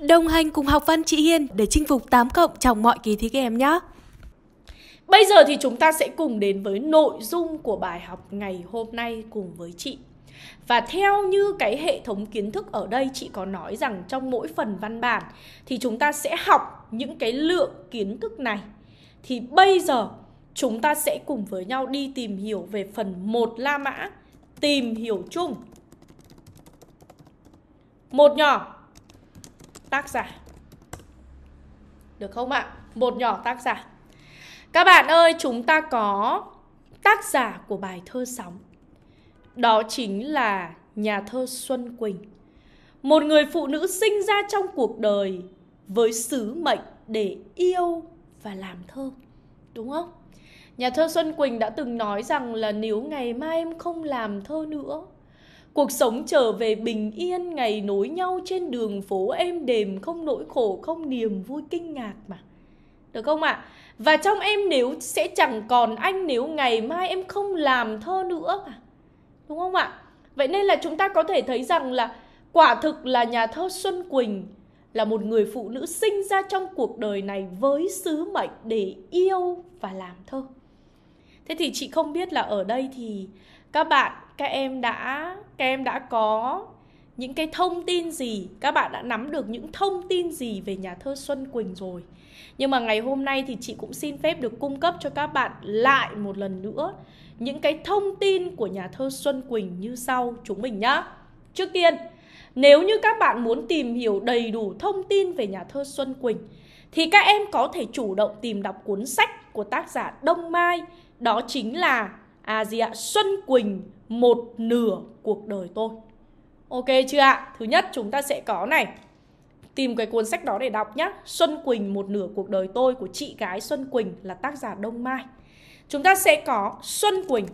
Đồng hành cùng học văn chị Hiên để chinh phục 8 cộng trong mọi kỳ thi các em nhé. Bây giờ thì chúng ta sẽ cùng đến với nội dung của bài học ngày hôm nay cùng với chị. Và theo như cái hệ thống kiến thức ở đây chị có nói rằng trong mỗi phần văn bản thì chúng ta sẽ học những cái lượng kiến thức này. Thì bây giờ chúng ta sẽ cùng với nhau đi tìm hiểu về phần 1 La Mã, tìm hiểu chung. Một nhỏ, tác giả được không ạ? Một nhỏ tác giả. Các bạn ơi, chúng ta có tác giả của bài thơ sóng. Đó chính là nhà thơ Xuân Quỳnh. Một người phụ nữ sinh ra trong cuộc đời với sứ mệnh để yêu và làm thơ. Đúng không? Nhà thơ Xuân Quỳnh đã từng nói rằng là nếu ngày mai em không làm thơ nữa Cuộc sống trở về bình yên ngày nối nhau trên đường phố êm đềm không nỗi khổ không niềm vui kinh ngạc mà. Được không ạ? À? Và trong em nếu sẽ chẳng còn anh nếu ngày mai em không làm thơ nữa mà. Đúng không ạ? À? Vậy nên là chúng ta có thể thấy rằng là quả thực là nhà thơ Xuân Quỳnh là một người phụ nữ sinh ra trong cuộc đời này với sứ mệnh để yêu và làm thơ. Thế thì chị không biết là ở đây thì các bạn các em đã các em đã có những cái thông tin gì các bạn đã nắm được những thông tin gì về nhà thơ xuân quỳnh rồi nhưng mà ngày hôm nay thì chị cũng xin phép được cung cấp cho các bạn lại một lần nữa những cái thông tin của nhà thơ xuân quỳnh như sau chúng mình nhá trước tiên nếu như các bạn muốn tìm hiểu đầy đủ thông tin về nhà thơ xuân quỳnh thì các em có thể chủ động tìm đọc cuốn sách của tác giả đông mai đó chính là à gì ạ xuân quỳnh một nửa cuộc đời tôi ok chưa ạ thứ nhất chúng ta sẽ có này tìm cái cuốn sách đó để đọc nhé xuân quỳnh một nửa cuộc đời tôi của chị gái xuân quỳnh là tác giả đông mai chúng ta sẽ có xuân quỳnh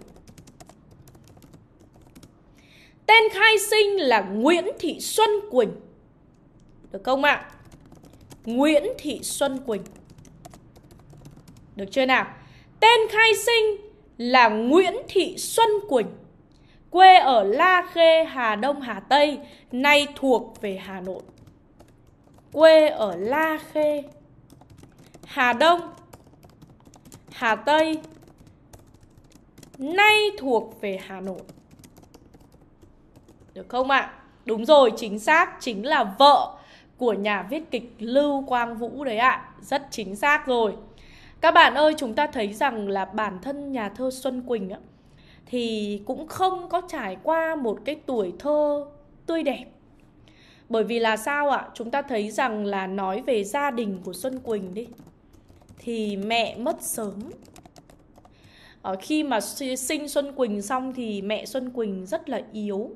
tên khai sinh là nguyễn thị xuân quỳnh được không ạ nguyễn thị xuân quỳnh được chưa nào tên khai sinh là nguyễn thị xuân quỳnh quê ở La Khê, Hà Đông, Hà Tây, nay thuộc về Hà Nội. Quê ở La Khê, Hà Đông, Hà Tây, nay thuộc về Hà Nội. Được không ạ? À? Đúng rồi, chính xác, chính là vợ của nhà viết kịch Lưu Quang Vũ đấy ạ. À. Rất chính xác rồi. Các bạn ơi, chúng ta thấy rằng là bản thân nhà thơ Xuân Quỳnh á, thì cũng không có trải qua một cái tuổi thơ tươi đẹp bởi vì là sao ạ chúng ta thấy rằng là nói về gia đình của xuân quỳnh đi thì mẹ mất sớm ở ờ, khi mà sinh xuân quỳnh xong thì mẹ xuân quỳnh rất là yếu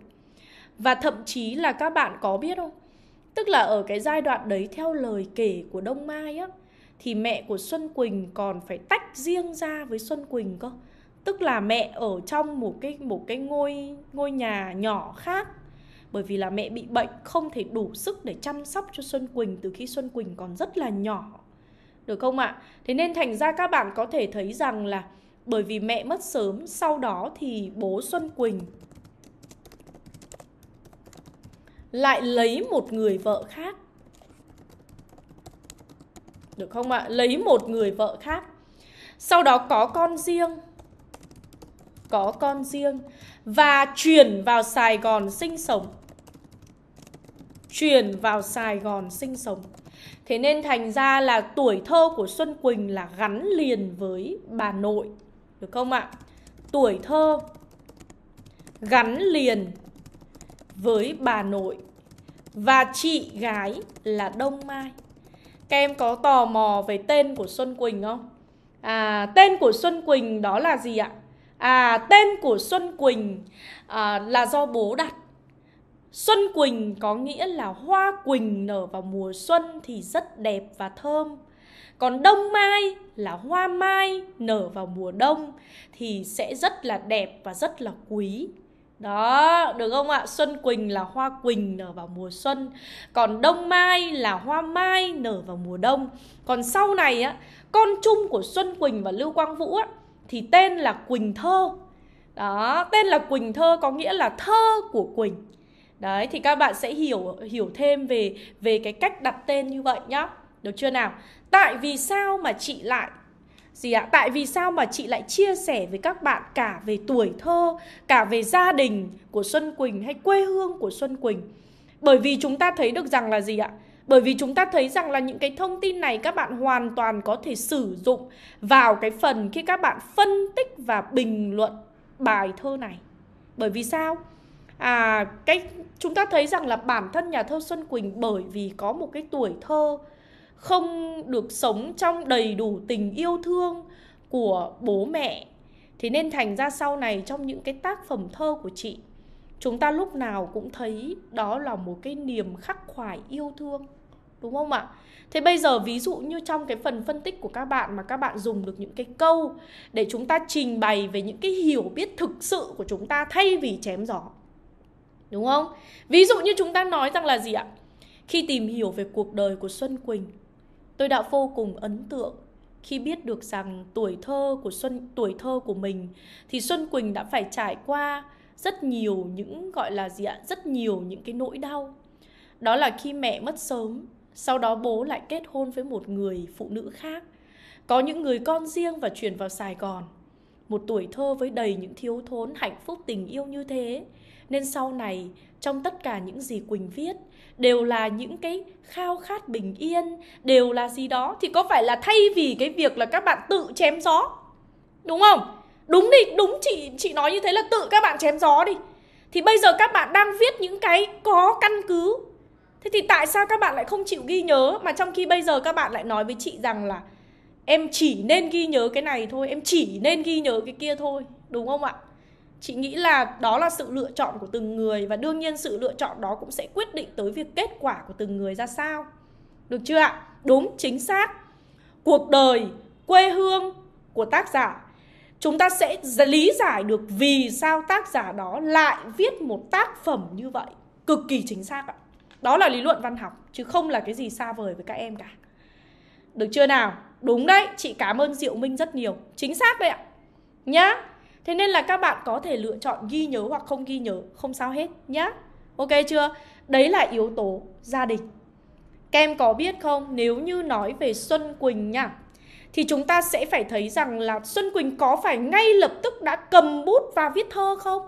và thậm chí là các bạn có biết không tức là ở cái giai đoạn đấy theo lời kể của đông mai á thì mẹ của xuân quỳnh còn phải tách riêng ra với xuân quỳnh cơ tức là mẹ ở trong một cái một cái ngôi ngôi nhà nhỏ khác bởi vì là mẹ bị bệnh không thể đủ sức để chăm sóc cho Xuân Quỳnh từ khi Xuân Quỳnh còn rất là nhỏ được không ạ? À? Thế nên thành ra các bạn có thể thấy rằng là bởi vì mẹ mất sớm sau đó thì bố Xuân Quỳnh lại lấy một người vợ khác được không ạ? À? Lấy một người vợ khác. Sau đó có con riêng có con riêng và chuyển vào Sài Gòn sinh sống. Chuyển vào Sài Gòn sinh sống. Thế nên thành ra là tuổi thơ của Xuân Quỳnh là gắn liền với bà nội. Được không ạ? Tuổi thơ gắn liền với bà nội và chị gái là Đông Mai. Các em có tò mò về tên của Xuân Quỳnh không? À, tên của Xuân Quỳnh đó là gì ạ? à tên của xuân quỳnh à, là do bố đặt Xuân Quỳnh có nghĩa là hoa quỳnh nở vào mùa xuân thì rất đẹp và thơm. Còn đông mai là hoa mai nở vào mùa đông thì sẽ rất là đẹp và rất là quý. Đó, được không ạ? Xuân Quỳnh là hoa quỳnh nở vào mùa xuân Còn đông mai là hoa mai nở vào mùa đông Còn sau này á, con chung của Xuân Quỳnh và Lưu Quang Vũ á thì tên là Quỳnh Thơ. Đó, tên là Quỳnh Thơ có nghĩa là thơ của Quỳnh. Đấy thì các bạn sẽ hiểu hiểu thêm về về cái cách đặt tên như vậy nhá. Được chưa nào? Tại vì sao mà chị lại gì ạ? Tại vì sao mà chị lại chia sẻ với các bạn cả về tuổi thơ, cả về gia đình của Xuân Quỳnh hay quê hương của Xuân Quỳnh? Bởi vì chúng ta thấy được rằng là gì ạ? bởi vì chúng ta thấy rằng là những cái thông tin này các bạn hoàn toàn có thể sử dụng vào cái phần khi các bạn phân tích và bình luận bài thơ này bởi vì sao à cái chúng ta thấy rằng là bản thân nhà thơ Xuân Quỳnh bởi vì có một cái tuổi thơ không được sống trong đầy đủ tình yêu thương của bố mẹ thì nên thành ra sau này trong những cái tác phẩm thơ của chị chúng ta lúc nào cũng thấy đó là một cái niềm khắc khoải yêu thương đúng không ạ thế bây giờ ví dụ như trong cái phần phân tích của các bạn mà các bạn dùng được những cái câu để chúng ta trình bày về những cái hiểu biết thực sự của chúng ta thay vì chém gió đúng không ví dụ như chúng ta nói rằng là gì ạ khi tìm hiểu về cuộc đời của xuân quỳnh tôi đã vô cùng ấn tượng khi biết được rằng tuổi thơ của xuân tuổi thơ của mình thì xuân quỳnh đã phải trải qua rất nhiều những gọi là gì ạ rất nhiều những cái nỗi đau đó là khi mẹ mất sớm sau đó bố lại kết hôn với một người phụ nữ khác có những người con riêng và chuyển vào sài gòn một tuổi thơ với đầy những thiếu thốn hạnh phúc tình yêu như thế nên sau này trong tất cả những gì quỳnh viết đều là những cái khao khát bình yên đều là gì đó thì có phải là thay vì cái việc là các bạn tự chém gió đúng không đúng đi đúng chị chị nói như thế là tự các bạn chém gió đi thì bây giờ các bạn đang viết những cái có căn cứ thế thì tại sao các bạn lại không chịu ghi nhớ mà trong khi bây giờ các bạn lại nói với chị rằng là em chỉ nên ghi nhớ cái này thôi em chỉ nên ghi nhớ cái kia thôi đúng không ạ chị nghĩ là đó là sự lựa chọn của từng người và đương nhiên sự lựa chọn đó cũng sẽ quyết định tới việc kết quả của từng người ra sao được chưa ạ đúng chính xác cuộc đời quê hương của tác giả chúng ta sẽ lý giải được vì sao tác giả đó lại viết một tác phẩm như vậy cực kỳ chính xác ạ đó là lý luận văn học chứ không là cái gì xa vời với các em cả được chưa nào đúng đấy chị cảm ơn diệu minh rất nhiều chính xác đấy ạ nhá thế nên là các bạn có thể lựa chọn ghi nhớ hoặc không ghi nhớ không sao hết nhá ok chưa đấy là yếu tố gia đình các em có biết không nếu như nói về xuân quỳnh nhá thì chúng ta sẽ phải thấy rằng là Xuân Quỳnh có phải ngay lập tức đã cầm bút và viết thơ không?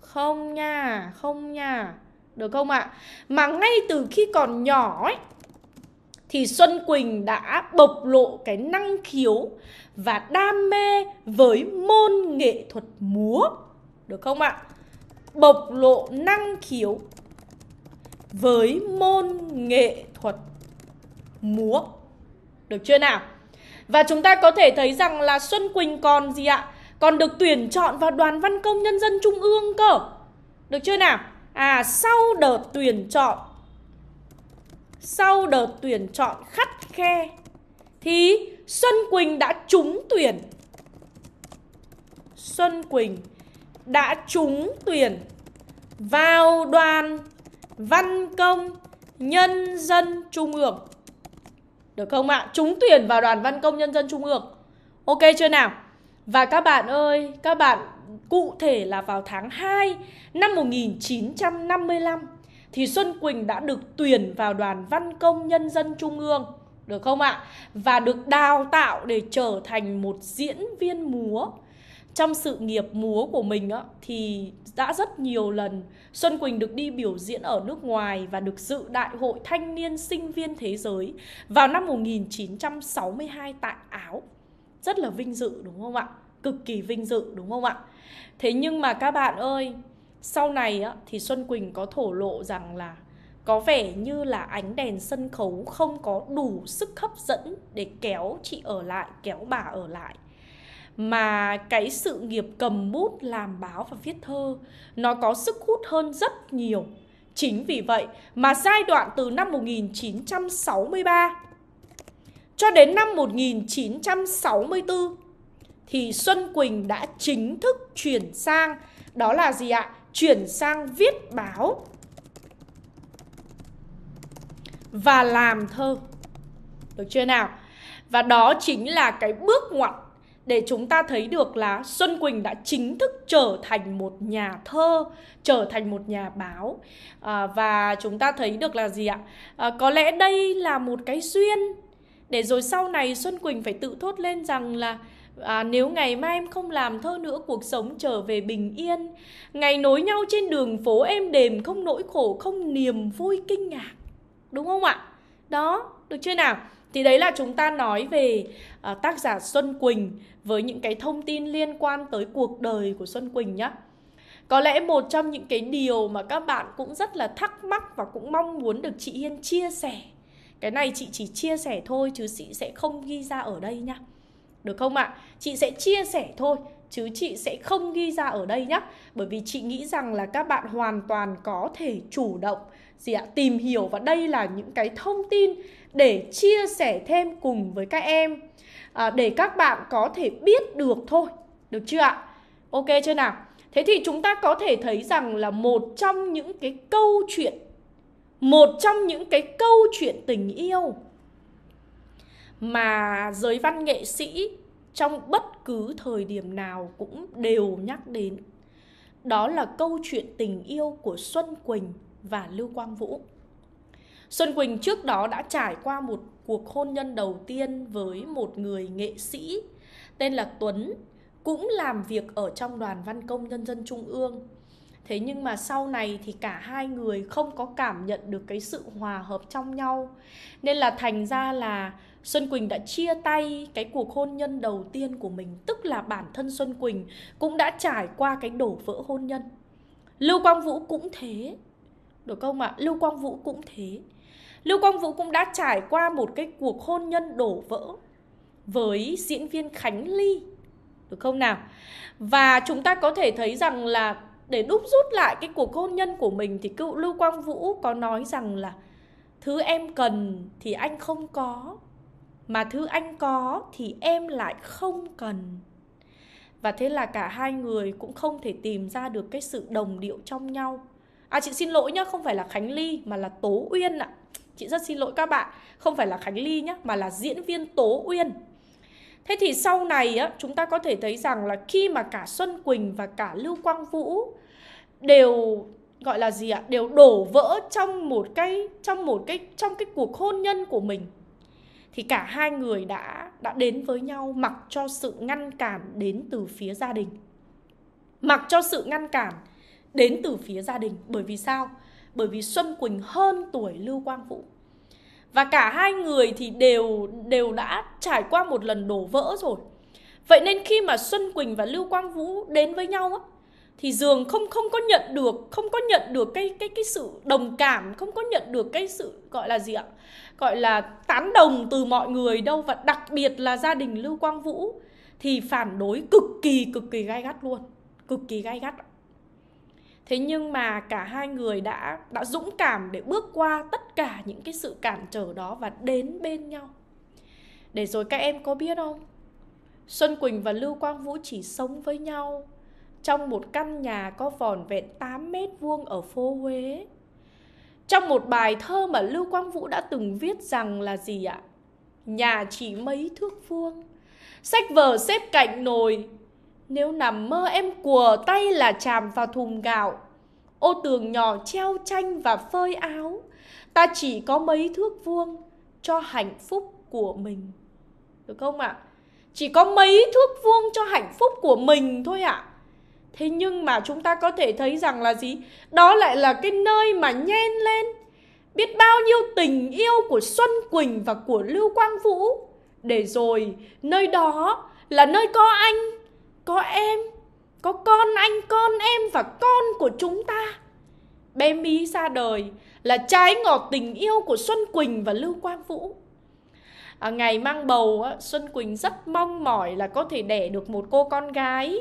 Không nha, không nha. Được không ạ? Mà ngay từ khi còn nhỏ ấy thì Xuân Quỳnh đã bộc lộ cái năng khiếu và đam mê với môn nghệ thuật múa. Được không ạ? Bộc lộ năng khiếu với môn nghệ thuật múa. Được chưa nào? Và chúng ta có thể thấy rằng là Xuân Quỳnh còn gì ạ? Còn được tuyển chọn vào Đoàn Văn Công Nhân dân Trung ương cơ. Được chưa nào? À sau đợt tuyển chọn Sau đợt tuyển chọn khắt khe Thì Xuân Quỳnh đã trúng tuyển Xuân Quỳnh đã trúng tuyển vào đoàn văn công nhân dân trung ương được không ạ? Trúng tuyển vào Đoàn Văn Công Nhân dân Trung ương. Ok chưa nào? Và các bạn ơi, các bạn cụ thể là vào tháng 2 năm 1955 thì Xuân Quỳnh đã được tuyển vào Đoàn Văn Công Nhân dân Trung ương. Được không ạ? Và được đào tạo để trở thành một diễn viên múa trong sự nghiệp múa của mình á, thì đã rất nhiều lần Xuân Quỳnh được đi biểu diễn ở nước ngoài và được dự Đại hội Thanh niên Sinh viên Thế giới vào năm 1962 tại Áo. Rất là vinh dự đúng không ạ? Cực kỳ vinh dự đúng không ạ? Thế nhưng mà các bạn ơi, sau này á, thì Xuân Quỳnh có thổ lộ rằng là có vẻ như là ánh đèn sân khấu không có đủ sức hấp dẫn để kéo chị ở lại, kéo bà ở lại mà cái sự nghiệp cầm bút làm báo và viết thơ nó có sức hút hơn rất nhiều. Chính vì vậy mà giai đoạn từ năm 1963 cho đến năm 1964 thì Xuân Quỳnh đã chính thức chuyển sang đó là gì ạ? Chuyển sang viết báo và làm thơ. Được chưa nào? Và đó chính là cái bước ngoặt để chúng ta thấy được là Xuân Quỳnh đã chính thức trở thành một nhà thơ, trở thành một nhà báo à, và chúng ta thấy được là gì ạ? À, có lẽ đây là một cái duyên để rồi sau này Xuân Quỳnh phải tự thốt lên rằng là à, nếu ngày mai em không làm thơ nữa cuộc sống trở về bình yên ngày nối nhau trên đường phố em đềm không nỗi khổ không niềm vui kinh ngạc đúng không ạ đó được chưa nào thì đấy là chúng ta nói về uh, tác giả Xuân Quỳnh với những cái thông tin liên quan tới cuộc đời của Xuân Quỳnh nhá có lẽ một trong những cái điều mà các bạn cũng rất là thắc mắc và cũng mong muốn được chị Hiên chia sẻ cái này chị chỉ chia sẻ thôi chứ chị sẽ không ghi ra ở đây nhá được không ạ à? chị sẽ chia sẻ thôi chứ chị sẽ không ghi ra ở đây nhá, bởi vì chị nghĩ rằng là các bạn hoàn toàn có thể chủ động gì ạ tìm hiểu và đây là những cái thông tin để chia sẻ thêm cùng với các em à, để các bạn có thể biết được thôi được chưa ạ ok chưa nào thế thì chúng ta có thể thấy rằng là một trong những cái câu chuyện một trong những cái câu chuyện tình yêu mà giới văn nghệ sĩ trong bất cứ thời điểm nào cũng đều nhắc đến đó là câu chuyện tình yêu của xuân quỳnh và Lưu Quang Vũ. Xuân Quỳnh trước đó đã trải qua một cuộc hôn nhân đầu tiên với một người nghệ sĩ tên là Tuấn, cũng làm việc ở trong đoàn văn công nhân dân trung ương. Thế nhưng mà sau này thì cả hai người không có cảm nhận được cái sự hòa hợp trong nhau. Nên là thành ra là Xuân Quỳnh đã chia tay cái cuộc hôn nhân đầu tiên của mình, tức là bản thân Xuân Quỳnh cũng đã trải qua cái đổ vỡ hôn nhân. Lưu Quang Vũ cũng thế, được không ạ? Lưu Quang Vũ cũng thế. Lưu Quang Vũ cũng đã trải qua một cái cuộc hôn nhân đổ vỡ với diễn viên Khánh Ly. Được không nào? Và chúng ta có thể thấy rằng là để đúc rút lại cái cuộc hôn nhân của mình thì cựu Lưu Quang Vũ có nói rằng là thứ em cần thì anh không có mà thứ anh có thì em lại không cần. Và thế là cả hai người cũng không thể tìm ra được cái sự đồng điệu trong nhau À chị xin lỗi nhá, không phải là Khánh Ly mà là Tố Uyên ạ. À. Chị rất xin lỗi các bạn, không phải là Khánh Ly nhá mà là diễn viên Tố Uyên. Thế thì sau này á, chúng ta có thể thấy rằng là khi mà cả Xuân Quỳnh và cả Lưu Quang Vũ đều gọi là gì ạ, đều đổ vỡ trong một cái trong một cái trong cái cuộc hôn nhân của mình thì cả hai người đã đã đến với nhau mặc cho sự ngăn cản đến từ phía gia đình. Mặc cho sự ngăn cản đến từ phía gia đình bởi vì sao bởi vì xuân quỳnh hơn tuổi lưu quang vũ và cả hai người thì đều đều đã trải qua một lần đổ vỡ rồi vậy nên khi mà xuân quỳnh và lưu quang vũ đến với nhau á, thì dường không không có nhận được không có nhận được cái cái cái sự đồng cảm không có nhận được cái sự gọi là gì ạ gọi là tán đồng từ mọi người đâu và đặc biệt là gia đình lưu quang vũ thì phản đối cực kỳ cực kỳ gai gắt luôn cực kỳ gai gắt thế nhưng mà cả hai người đã đã dũng cảm để bước qua tất cả những cái sự cản trở đó và đến bên nhau để rồi các em có biết không Xuân Quỳnh và Lưu Quang Vũ chỉ sống với nhau trong một căn nhà có vòn vẹn 8 mét vuông ở phố Huế. Trong một bài thơ mà Lưu Quang Vũ đã từng viết rằng là gì ạ? Nhà chỉ mấy thước vuông, sách vở xếp cạnh nồi, nếu nằm mơ em cùa tay là chàm vào thùng gạo Ô tường nhỏ treo tranh và phơi áo Ta chỉ có mấy thước vuông cho hạnh phúc của mình Được không ạ? À? Chỉ có mấy thước vuông cho hạnh phúc của mình thôi ạ à. Thế nhưng mà chúng ta có thể thấy rằng là gì? Đó lại là cái nơi mà nhen lên Biết bao nhiêu tình yêu của Xuân Quỳnh và của Lưu Quang Vũ Để rồi nơi đó là nơi có anh có em có con anh con em và con của chúng ta bé mi ra đời là trái ngọt tình yêu của xuân quỳnh và lưu quang vũ à, ngày mang bầu xuân quỳnh rất mong mỏi là có thể đẻ được một cô con gái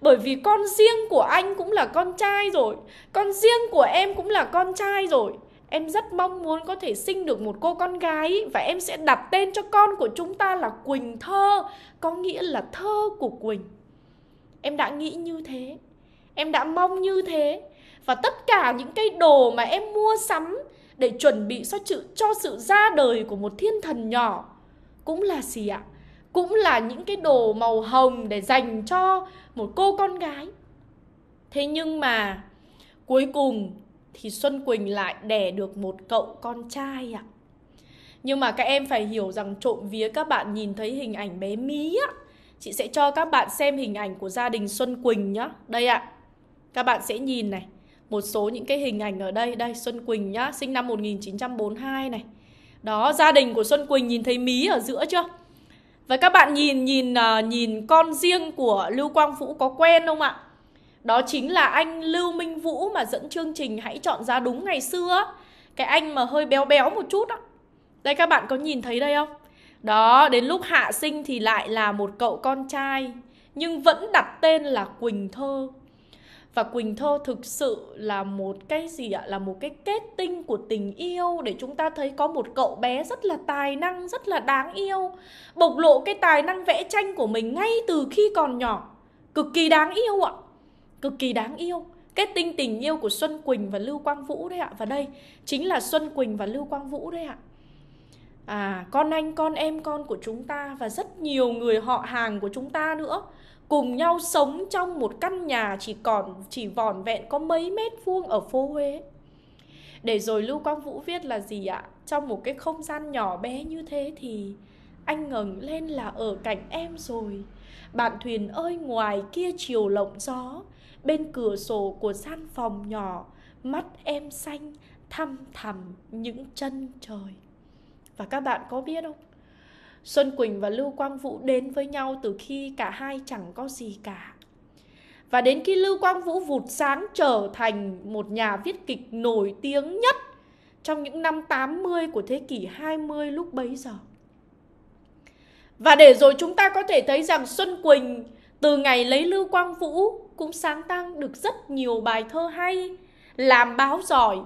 bởi vì con riêng của anh cũng là con trai rồi con riêng của em cũng là con trai rồi em rất mong muốn có thể sinh được một cô con gái và em sẽ đặt tên cho con của chúng ta là quỳnh thơ có nghĩa là thơ của quỳnh em đã nghĩ như thế em đã mong như thế và tất cả những cái đồ mà em mua sắm để chuẩn bị cho sự cho sự ra đời của một thiên thần nhỏ cũng là gì ạ cũng là những cái đồ màu hồng để dành cho một cô con gái thế nhưng mà cuối cùng thì xuân quỳnh lại đẻ được một cậu con trai ạ nhưng mà các em phải hiểu rằng trộm vía các bạn nhìn thấy hình ảnh bé mí á Chị sẽ cho các bạn xem hình ảnh của gia đình Xuân Quỳnh nhá Đây ạ Các bạn sẽ nhìn này Một số những cái hình ảnh ở đây Đây Xuân Quỳnh nhá Sinh năm 1942 này Đó gia đình của Xuân Quỳnh nhìn thấy mí ở giữa chưa Và các bạn nhìn nhìn à, nhìn con riêng của Lưu Quang Vũ có quen không ạ Đó chính là anh Lưu Minh Vũ mà dẫn chương trình Hãy chọn ra đúng ngày xưa Cái anh mà hơi béo béo một chút á Đây các bạn có nhìn thấy đây không đó, đến lúc hạ sinh thì lại là một cậu con trai Nhưng vẫn đặt tên là Quỳnh Thơ Và Quỳnh Thơ thực sự là một cái gì ạ? Là một cái kết tinh của tình yêu Để chúng ta thấy có một cậu bé rất là tài năng, rất là đáng yêu Bộc lộ cái tài năng vẽ tranh của mình ngay từ khi còn nhỏ Cực kỳ đáng yêu ạ Cực kỳ đáng yêu kết tinh tình yêu của Xuân Quỳnh và Lưu Quang Vũ đấy ạ. Và đây chính là Xuân Quỳnh và Lưu Quang Vũ đấy ạ à con anh con em con của chúng ta và rất nhiều người họ hàng của chúng ta nữa cùng nhau sống trong một căn nhà chỉ còn chỉ vỏn vẹn có mấy mét vuông ở phố Huế. Để rồi Lưu Quang Vũ viết là gì ạ? Trong một cái không gian nhỏ bé như thế thì anh ngẩng lên là ở cạnh em rồi. Bạn thuyền ơi ngoài kia chiều lộng gió, bên cửa sổ của gian phòng nhỏ, mắt em xanh thăm thẳm những chân trời. Và các bạn có biết không? Xuân Quỳnh và Lưu Quang Vũ đến với nhau từ khi cả hai chẳng có gì cả. Và đến khi Lưu Quang Vũ vụt sáng trở thành một nhà viết kịch nổi tiếng nhất trong những năm 80 của thế kỷ 20 lúc bấy giờ. Và để rồi chúng ta có thể thấy rằng Xuân Quỳnh từ ngày lấy Lưu Quang Vũ cũng sáng tăng được rất nhiều bài thơ hay, làm báo giỏi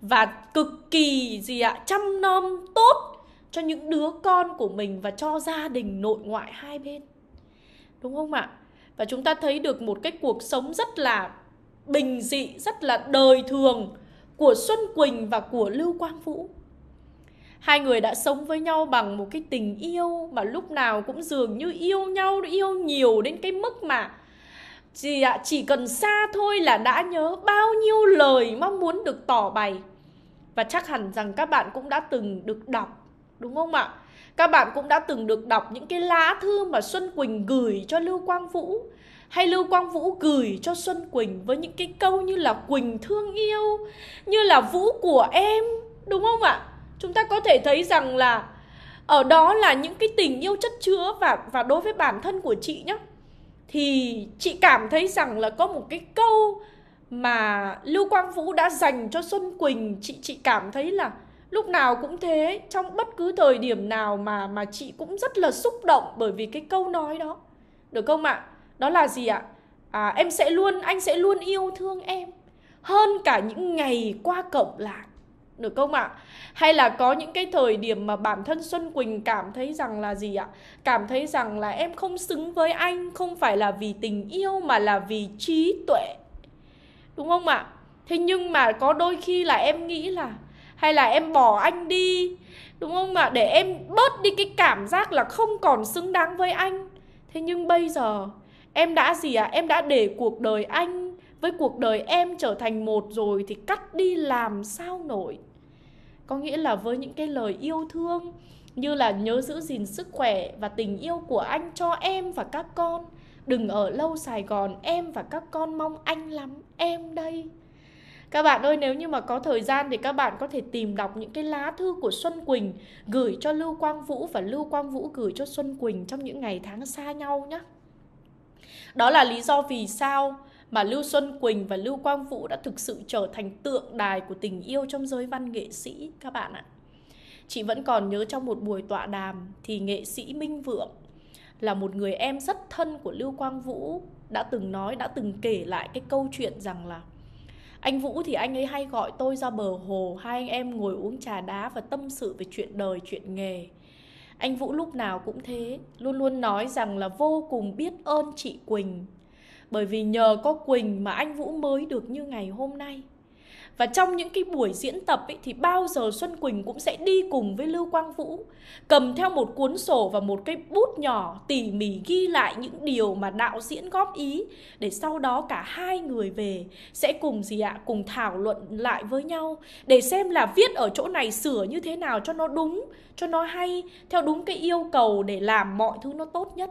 và cực kỳ gì ạ, chăm nom tốt cho những đứa con của mình và cho gia đình nội ngoại hai bên đúng không ạ và chúng ta thấy được một cái cuộc sống rất là bình dị rất là đời thường của xuân quỳnh và của lưu quang vũ hai người đã sống với nhau bằng một cái tình yêu mà lúc nào cũng dường như yêu nhau yêu nhiều đến cái mức mà chỉ chỉ cần xa thôi là đã nhớ bao nhiêu lời mong muốn được tỏ bày và chắc hẳn rằng các bạn cũng đã từng được đọc đúng không ạ? Các bạn cũng đã từng được đọc những cái lá thư mà Xuân Quỳnh gửi cho Lưu Quang Vũ hay Lưu Quang Vũ gửi cho Xuân Quỳnh với những cái câu như là Quỳnh thương yêu, như là Vũ của em, đúng không ạ? Chúng ta có thể thấy rằng là ở đó là những cái tình yêu chất chứa và và đối với bản thân của chị nhé thì chị cảm thấy rằng là có một cái câu mà Lưu Quang Vũ đã dành cho Xuân Quỳnh chị chị cảm thấy là lúc nào cũng thế trong bất cứ thời điểm nào mà mà chị cũng rất là xúc động bởi vì cái câu nói đó được không ạ đó là gì ạ à? em sẽ luôn anh sẽ luôn yêu thương em hơn cả những ngày qua cộng lạc được không ạ? Hay là có những cái thời điểm mà bản thân Xuân Quỳnh cảm thấy rằng là gì ạ? Cảm thấy rằng là em không xứng với anh không phải là vì tình yêu mà là vì trí tuệ. Đúng không ạ? Thế nhưng mà có đôi khi là em nghĩ là hay là em bỏ anh đi đúng không ạ để em bớt đi cái cảm giác là không còn xứng đáng với anh thế nhưng bây giờ em đã gì ạ à? em đã để cuộc đời anh với cuộc đời em trở thành một rồi thì cắt đi làm sao nổi có nghĩa là với những cái lời yêu thương như là nhớ giữ gìn sức khỏe và tình yêu của anh cho em và các con đừng ở lâu sài gòn em và các con mong anh lắm em đây các bạn ơi nếu như mà có thời gian thì các bạn có thể tìm đọc những cái lá thư của Xuân Quỳnh gửi cho Lưu Quang Vũ và Lưu Quang Vũ gửi cho Xuân Quỳnh trong những ngày tháng xa nhau nhé. Đó là lý do vì sao mà Lưu Xuân Quỳnh và Lưu Quang Vũ đã thực sự trở thành tượng đài của tình yêu trong giới văn nghệ sĩ các bạn ạ. Chị vẫn còn nhớ trong một buổi tọa đàm thì nghệ sĩ Minh Vượng là một người em rất thân của Lưu Quang Vũ đã từng nói, đã từng kể lại cái câu chuyện rằng là anh vũ thì anh ấy hay gọi tôi ra bờ hồ hai anh em ngồi uống trà đá và tâm sự về chuyện đời chuyện nghề anh vũ lúc nào cũng thế luôn luôn nói rằng là vô cùng biết ơn chị quỳnh bởi vì nhờ có quỳnh mà anh vũ mới được như ngày hôm nay và trong những cái buổi diễn tập ấy, thì bao giờ Xuân Quỳnh cũng sẽ đi cùng với Lưu Quang Vũ cầm theo một cuốn sổ và một cái bút nhỏ tỉ mỉ ghi lại những điều mà đạo diễn góp ý để sau đó cả hai người về sẽ cùng gì ạ cùng thảo luận lại với nhau để xem là viết ở chỗ này sửa như thế nào cho nó đúng cho nó hay theo đúng cái yêu cầu để làm mọi thứ nó tốt nhất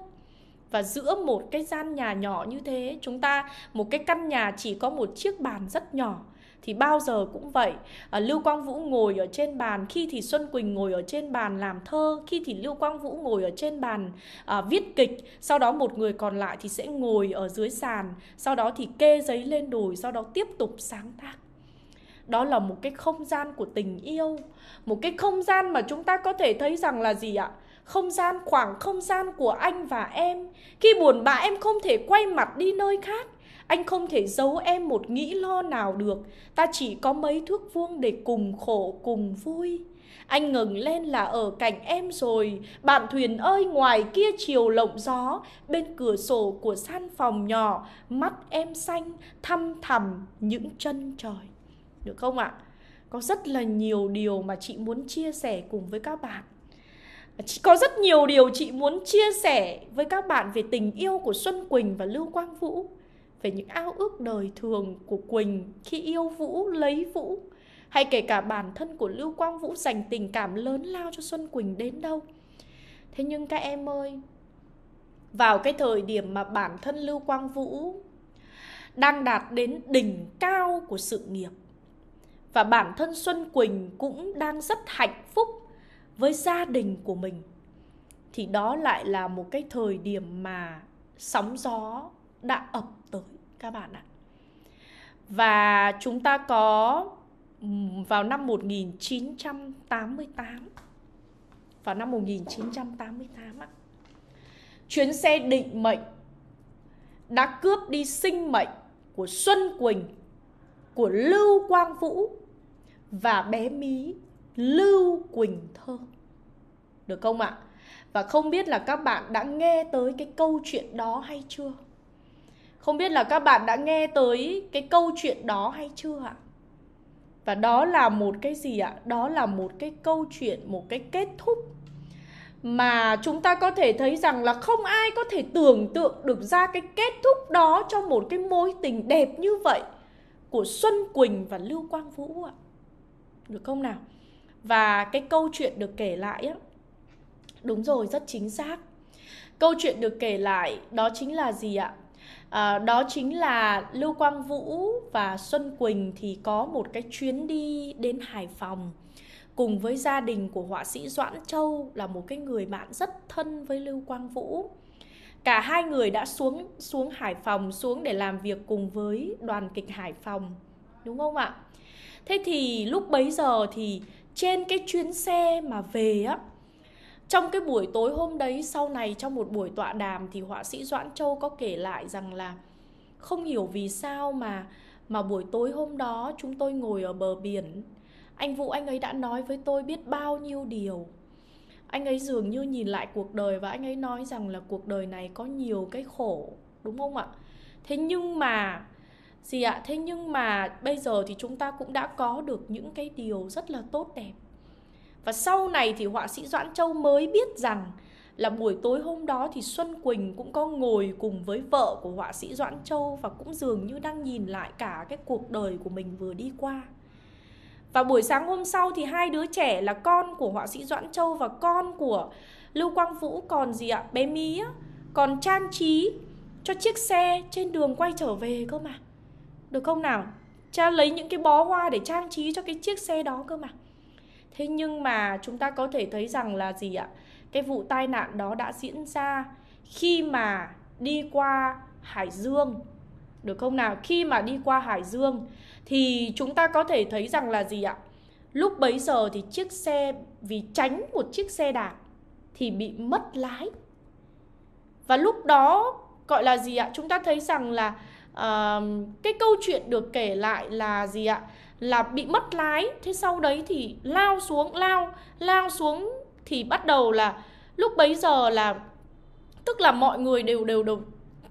và giữa một cái gian nhà nhỏ như thế chúng ta một cái căn nhà chỉ có một chiếc bàn rất nhỏ thì bao giờ cũng vậy à, lưu quang vũ ngồi ở trên bàn khi thì xuân quỳnh ngồi ở trên bàn làm thơ khi thì lưu quang vũ ngồi ở trên bàn à, viết kịch sau đó một người còn lại thì sẽ ngồi ở dưới sàn sau đó thì kê giấy lên đùi sau đó tiếp tục sáng tác đó là một cái không gian của tình yêu một cái không gian mà chúng ta có thể thấy rằng là gì ạ không gian khoảng không gian của anh và em khi buồn bã em không thể quay mặt đi nơi khác anh không thể giấu em một nghĩ lo nào được Ta chỉ có mấy thước vuông để cùng khổ cùng vui Anh ngừng lên là ở cạnh em rồi Bạn thuyền ơi ngoài kia chiều lộng gió Bên cửa sổ của san phòng nhỏ Mắt em xanh thăm thầm những chân trời Được không ạ? Có rất là nhiều điều mà chị muốn chia sẻ cùng với các bạn có rất nhiều điều chị muốn chia sẻ với các bạn về tình yêu của Xuân Quỳnh và Lưu Quang Vũ về những ao ước đời thường của Quỳnh khi yêu Vũ, lấy Vũ hay kể cả bản thân của Lưu Quang Vũ dành tình cảm lớn lao cho Xuân Quỳnh đến đâu. Thế nhưng các em ơi, vào cái thời điểm mà bản thân Lưu Quang Vũ đang đạt đến đỉnh cao của sự nghiệp và bản thân Xuân Quỳnh cũng đang rất hạnh phúc với gia đình của mình thì đó lại là một cái thời điểm mà sóng gió đã ập tới các bạn ạ. Và chúng ta có vào năm 1988 vào năm 1988 ạ. Chuyến xe định mệnh đã cướp đi sinh mệnh của Xuân Quỳnh, của Lưu Quang Vũ và bé Mí Lưu Quỳnh Thơ. Được không ạ? Và không biết là các bạn đã nghe tới cái câu chuyện đó hay chưa? Không biết là các bạn đã nghe tới cái câu chuyện đó hay chưa ạ? Và đó là một cái gì ạ? Đó là một cái câu chuyện, một cái kết thúc mà chúng ta có thể thấy rằng là không ai có thể tưởng tượng được ra cái kết thúc đó cho một cái mối tình đẹp như vậy của Xuân Quỳnh và Lưu Quang Vũ ạ. Được không nào? Và cái câu chuyện được kể lại á Đúng rồi, rất chính xác. Câu chuyện được kể lại đó chính là gì ạ? à, đó chính là lưu quang vũ và xuân quỳnh thì có một cái chuyến đi đến hải phòng cùng với gia đình của họa sĩ doãn châu là một cái người bạn rất thân với lưu quang vũ cả hai người đã xuống xuống hải phòng xuống để làm việc cùng với đoàn kịch hải phòng đúng không ạ thế thì lúc bấy giờ thì trên cái chuyến xe mà về á trong cái buổi tối hôm đấy sau này trong một buổi tọa đàm thì họa sĩ doãn châu có kể lại rằng là không hiểu vì sao mà mà buổi tối hôm đó chúng tôi ngồi ở bờ biển anh vũ anh ấy đã nói với tôi biết bao nhiêu điều anh ấy dường như nhìn lại cuộc đời và anh ấy nói rằng là cuộc đời này có nhiều cái khổ đúng không ạ thế nhưng mà gì ạ thế nhưng mà bây giờ thì chúng ta cũng đã có được những cái điều rất là tốt đẹp và sau này thì họa sĩ Doãn Châu mới biết rằng là buổi tối hôm đó thì Xuân Quỳnh cũng có ngồi cùng với vợ của họa sĩ Doãn Châu và cũng dường như đang nhìn lại cả cái cuộc đời của mình vừa đi qua. Và buổi sáng hôm sau thì hai đứa trẻ là con của họa sĩ Doãn Châu và con của Lưu Quang Vũ còn gì ạ? Bé Mí á, còn trang trí cho chiếc xe trên đường quay trở về cơ mà. Được không nào? Cha lấy những cái bó hoa để trang trí cho cái chiếc xe đó cơ mà thế nhưng mà chúng ta có thể thấy rằng là gì ạ cái vụ tai nạn đó đã diễn ra khi mà đi qua hải dương được không nào khi mà đi qua hải dương thì chúng ta có thể thấy rằng là gì ạ lúc bấy giờ thì chiếc xe vì tránh một chiếc xe đạp thì bị mất lái và lúc đó gọi là gì ạ chúng ta thấy rằng là uh, cái câu chuyện được kể lại là gì ạ là bị mất lái thế sau đấy thì lao xuống lao lao xuống thì bắt đầu là lúc bấy giờ là tức là mọi người đều đều đều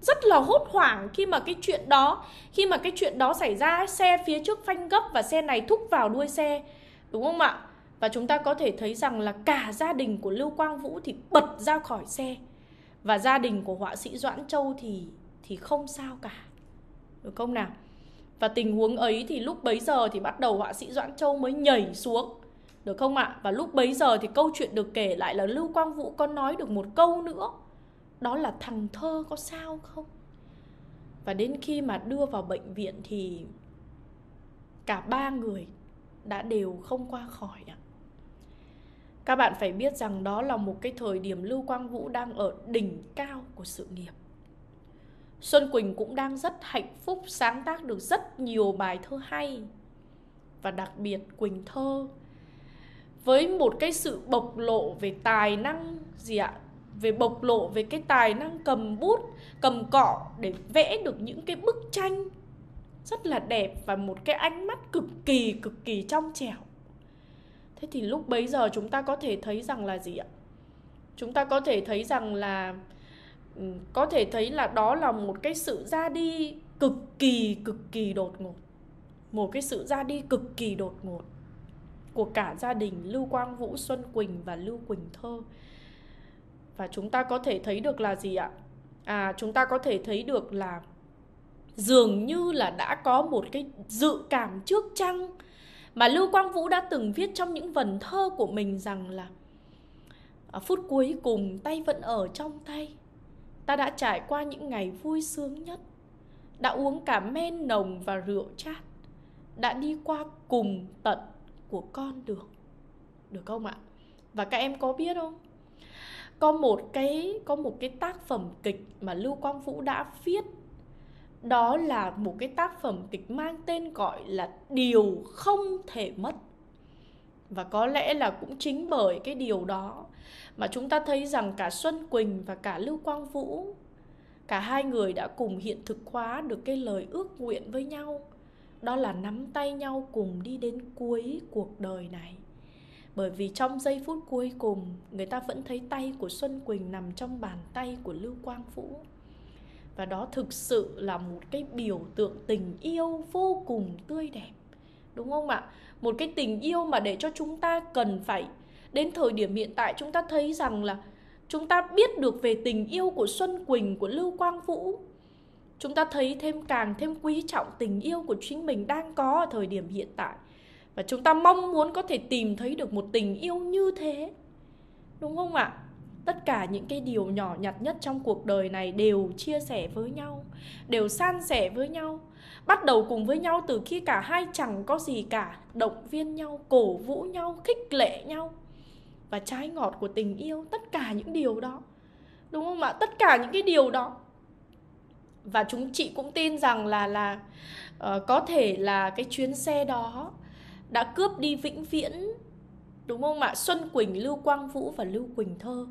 rất là hốt hoảng khi mà cái chuyện đó khi mà cái chuyện đó xảy ra xe phía trước phanh gấp và xe này thúc vào đuôi xe đúng không ạ và chúng ta có thể thấy rằng là cả gia đình của lưu quang vũ thì bật ra khỏi xe và gia đình của họa sĩ doãn châu thì thì không sao cả được không nào và tình huống ấy thì lúc bấy giờ thì bắt đầu họa sĩ Doãn Châu mới nhảy xuống Được không ạ? Và lúc bấy giờ thì câu chuyện được kể lại là Lưu Quang Vũ có nói được một câu nữa Đó là thằng thơ có sao không? Và đến khi mà đưa vào bệnh viện thì cả ba người đã đều không qua khỏi ạ. Các bạn phải biết rằng đó là một cái thời điểm Lưu Quang Vũ đang ở đỉnh cao của sự nghiệp Xuân Quỳnh cũng đang rất hạnh phúc sáng tác được rất nhiều bài thơ hay Và đặc biệt Quỳnh thơ Với một cái sự bộc lộ về tài năng gì ạ Về bộc lộ về cái tài năng cầm bút, cầm cọ để vẽ được những cái bức tranh Rất là đẹp và một cái ánh mắt cực kỳ cực kỳ trong trẻo Thế thì lúc bấy giờ chúng ta có thể thấy rằng là gì ạ? Chúng ta có thể thấy rằng là Ừ, có thể thấy là đó là một cái sự ra đi cực kỳ cực kỳ đột ngột một cái sự ra đi cực kỳ đột ngột của cả gia đình lưu quang vũ xuân quỳnh và lưu quỳnh thơ và chúng ta có thể thấy được là gì ạ à chúng ta có thể thấy được là dường như là đã có một cái dự cảm trước chăng mà lưu quang vũ đã từng viết trong những vần thơ của mình rằng là à, phút cuối cùng tay vẫn ở trong tay ta đã trải qua những ngày vui sướng nhất đã uống cả men nồng và rượu chát đã đi qua cùng tận của con đường được không ạ và các em có biết không có một cái có một cái tác phẩm kịch mà lưu quang vũ đã viết đó là một cái tác phẩm kịch mang tên gọi là điều không thể mất và có lẽ là cũng chính bởi cái điều đó mà chúng ta thấy rằng cả Xuân Quỳnh và cả Lưu Quang Vũ cả hai người đã cùng hiện thực hóa được cái lời ước nguyện với nhau đó là nắm tay nhau cùng đi đến cuối cuộc đời này bởi vì trong giây phút cuối cùng người ta vẫn thấy tay của xuân quỳnh nằm trong bàn tay của lưu quang vũ và đó thực sự là một cái biểu tượng tình yêu vô cùng tươi đẹp đúng không ạ một cái tình yêu mà để cho chúng ta cần phải đến thời điểm hiện tại chúng ta thấy rằng là chúng ta biết được về tình yêu của xuân quỳnh của lưu quang vũ chúng ta thấy thêm càng thêm quý trọng tình yêu của chính mình đang có ở thời điểm hiện tại và chúng ta mong muốn có thể tìm thấy được một tình yêu như thế đúng không ạ tất cả những cái điều nhỏ nhặt nhất trong cuộc đời này đều chia sẻ với nhau đều san sẻ với nhau bắt đầu cùng với nhau từ khi cả hai chẳng có gì cả động viên nhau cổ vũ nhau khích lệ nhau và trái ngọt của tình yêu tất cả những điều đó đúng không ạ tất cả những cái điều đó và chúng chị cũng tin rằng là là uh, có thể là cái chuyến xe đó đã cướp đi vĩnh viễn đúng không ạ xuân quỳnh lưu quang vũ và lưu quỳnh thơ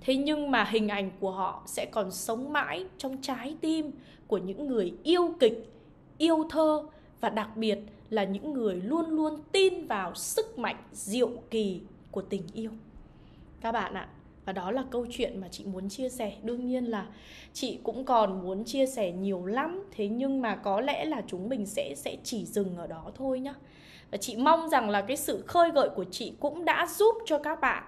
thế nhưng mà hình ảnh của họ sẽ còn sống mãi trong trái tim của những người yêu kịch yêu thơ và đặc biệt là những người luôn luôn tin vào sức mạnh diệu kỳ của tình yêu các bạn ạ và đó là câu chuyện mà chị muốn chia sẻ đương nhiên là chị cũng còn muốn chia sẻ nhiều lắm thế nhưng mà có lẽ là chúng mình sẽ sẽ chỉ dừng ở đó thôi nhá và chị mong rằng là cái sự khơi gợi của chị cũng đã giúp cho các bạn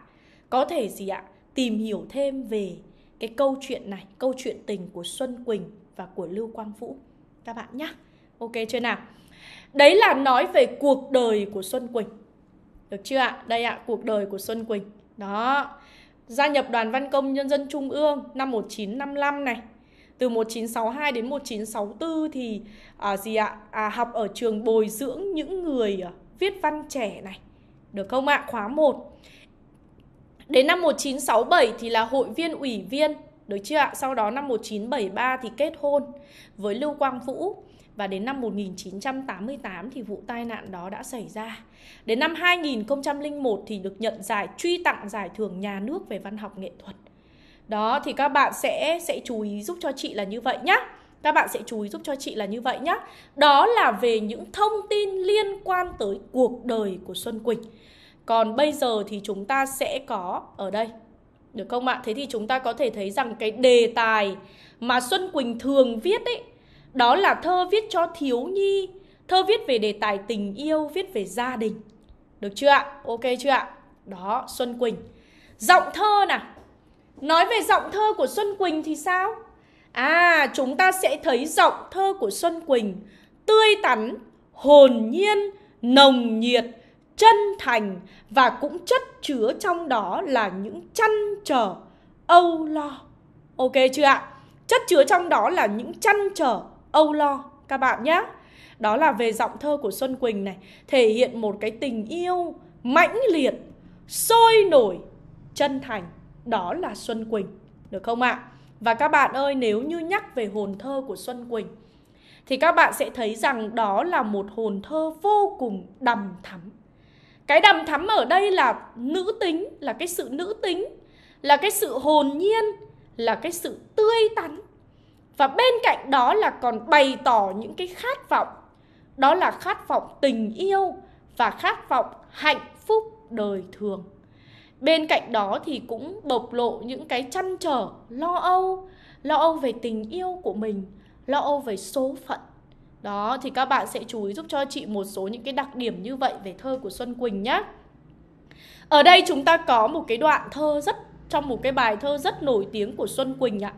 có thể gì ạ tìm hiểu thêm về cái câu chuyện này câu chuyện tình của xuân quỳnh và của lưu quang vũ các bạn nhé Ok chưa nào? Đấy là nói về cuộc đời của Xuân Quỳnh. Được chưa ạ? Đây ạ, cuộc đời của Xuân Quỳnh. Đó. Gia nhập Đoàn Văn Công Nhân dân Trung ương năm 1955 này. Từ 1962 đến 1964 thì à, gì ạ? À, học ở trường bồi dưỡng những người à, viết văn trẻ này. Được không ạ? Khóa 1. Đến năm 1967 thì là hội viên ủy viên Được chưa ạ? Sau đó năm 1973 thì kết hôn với Lưu Quang Vũ và đến năm 1988 thì vụ tai nạn đó đã xảy ra. Đến năm 2001 thì được nhận giải truy tặng giải thưởng nhà nước về văn học nghệ thuật. Đó thì các bạn sẽ sẽ chú ý giúp cho chị là như vậy nhé các bạn sẽ chú ý giúp cho chị là như vậy nhé đó là về những thông tin liên quan tới cuộc đời của Xuân Quỳnh còn bây giờ thì chúng ta sẽ có ở đây được không ạ thế thì chúng ta có thể thấy rằng cái đề tài mà Xuân Quỳnh thường viết ấy đó là thơ viết cho thiếu nhi, thơ viết về đề tài tình yêu, viết về gia đình. Được chưa ạ? Ok chưa ạ? Đó, Xuân Quỳnh. Giọng thơ nè, Nói về giọng thơ của Xuân Quỳnh thì sao? À, chúng ta sẽ thấy giọng thơ của Xuân Quỳnh tươi tắn, hồn nhiên, nồng nhiệt, chân thành và cũng chất chứa trong đó là những chăn trở, âu lo. Ok chưa ạ? Chất chứa trong đó là những chăn trở, âu lo các bạn nhé đó là về giọng thơ của Xuân Quỳnh này thể hiện một cái tình yêu mãnh liệt sôi nổi chân thành đó là Xuân Quỳnh được không ạ và các bạn ơi nếu như nhắc về hồn thơ của Xuân Quỳnh thì các bạn sẽ thấy rằng đó là một hồn thơ vô cùng đầm thắm cái đầm thắm ở đây là nữ tính là cái sự nữ tính là cái sự hồn nhiên là cái sự tươi tắn và bên cạnh đó là còn bày tỏ những cái khát vọng đó là khát vọng tình yêu và khát vọng hạnh phúc đời thường bên cạnh đó thì cũng bộc lộ những cái chăn trở lo âu lo âu về tình yêu của mình lo âu về số phận đó thì các bạn sẽ chú ý giúp cho chị một số những cái đặc điểm như vậy về thơ của xuân quỳnh nhé ở đây chúng ta có một cái đoạn thơ rất trong một cái bài thơ rất nổi tiếng của Xuân Quỳnh ạ.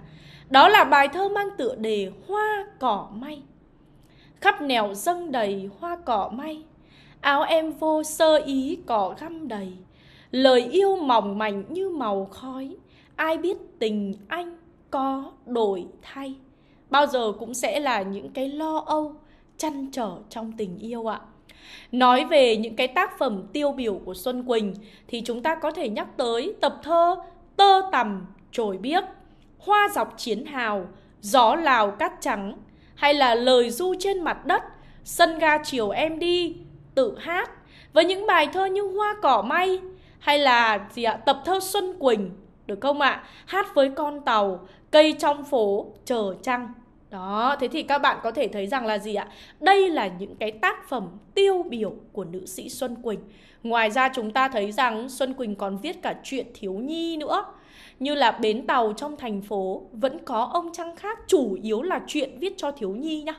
Đó là bài thơ mang tựa đề Hoa cỏ may Khắp nẻo dâng đầy hoa cỏ may Áo em vô sơ ý cỏ găm đầy Lời yêu mỏng mảnh như màu khói Ai biết tình anh có đổi thay Bao giờ cũng sẽ là những cái lo âu Chăn trở trong tình yêu ạ Nói về những cái tác phẩm tiêu biểu của Xuân Quỳnh Thì chúng ta có thể nhắc tới tập thơ Tơ tằm trồi biếc hoa dọc chiến hào, gió lào cát trắng, hay là lời du trên mặt đất, sân ga chiều em đi, tự hát, với những bài thơ như hoa cỏ may, hay là gì ạ, tập thơ Xuân Quỳnh, được không ạ? Hát với con tàu, cây trong phố, chờ trăng. Đó, thế thì các bạn có thể thấy rằng là gì ạ? Đây là những cái tác phẩm tiêu biểu của nữ sĩ Xuân Quỳnh. Ngoài ra chúng ta thấy rằng Xuân Quỳnh còn viết cả chuyện thiếu nhi nữa như là bến tàu trong thành phố vẫn có ông trăng khác chủ yếu là chuyện viết cho thiếu nhi nhá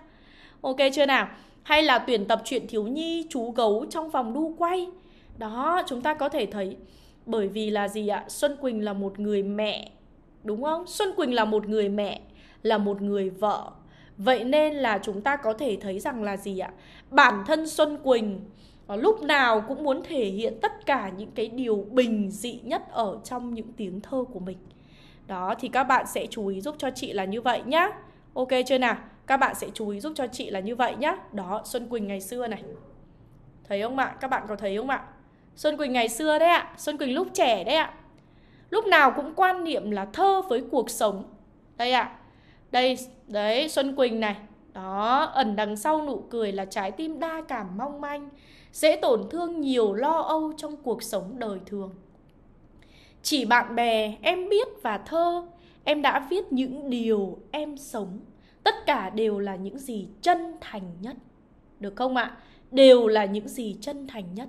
ok chưa nào hay là tuyển tập chuyện thiếu nhi chú gấu trong vòng đu quay đó chúng ta có thể thấy bởi vì là gì ạ xuân quỳnh là một người mẹ đúng không xuân quỳnh là một người mẹ là một người vợ vậy nên là chúng ta có thể thấy rằng là gì ạ bản thân xuân quỳnh Ờ, lúc nào cũng muốn thể hiện tất cả những cái điều bình dị nhất ở trong những tiếng thơ của mình đó thì các bạn sẽ chú ý giúp cho chị là như vậy nhá ok chưa nào các bạn sẽ chú ý giúp cho chị là như vậy nhá đó xuân quỳnh ngày xưa này thấy không ạ các bạn có thấy không ạ xuân quỳnh ngày xưa đấy ạ xuân quỳnh lúc trẻ đấy ạ lúc nào cũng quan niệm là thơ với cuộc sống đây ạ đây đấy xuân quỳnh này đó ẩn đằng sau nụ cười là trái tim đa cảm mong manh dễ tổn thương nhiều lo âu trong cuộc sống đời thường. Chỉ bạn bè em biết và thơ, em đã viết những điều em sống, tất cả đều là những gì chân thành nhất. Được không ạ? Đều là những gì chân thành nhất.